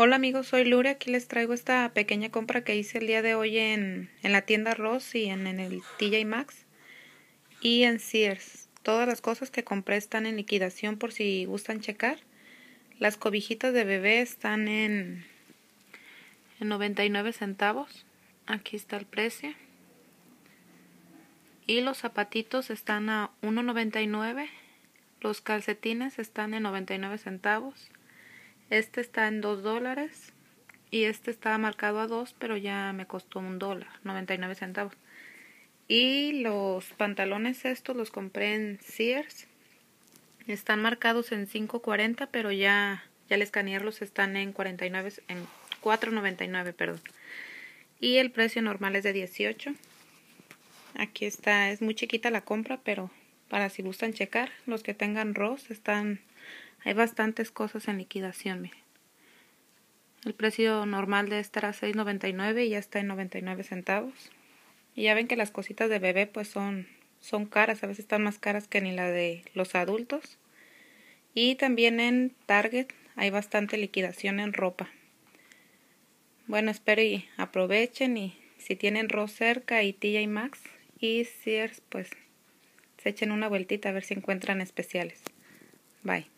Hola amigos, soy Lure, aquí les traigo esta pequeña compra que hice el día de hoy en, la tienda Ross y en, el TJ Maxx y en Sears. Todas las cosas que compré están en liquidación por si gustan checar. Las cobijitas de bebé están en, en 99 centavos. Aquí está el precio. Y los zapatitos están a 1.99. Los calcetines están en 99 centavos este está en 2 dólares y este estaba marcado a 2, pero ya me costó un dólar, 99 centavos. Y los pantalones estos los compré en Sears. Están marcados en 5.40, pero ya ya al escanearlos están en 49 en 4.99, perdón. Y el precio normal es de 18. Aquí está, es muy chiquita la compra, pero para si gustan checar, los que tengan Ross están hay bastantes cosas en liquidación, miren. El precio normal de esta era 6.99 y ya está en 99 centavos. Y ya ven que las cositas de bebé pues son, son caras, a veces están más caras que ni la de los adultos. Y también en Target hay bastante liquidación en ropa. Bueno, espero y aprovechen y si tienen Ross cerca y TJ max y Sears pues se echen una vueltita a ver si encuentran especiales. Bye.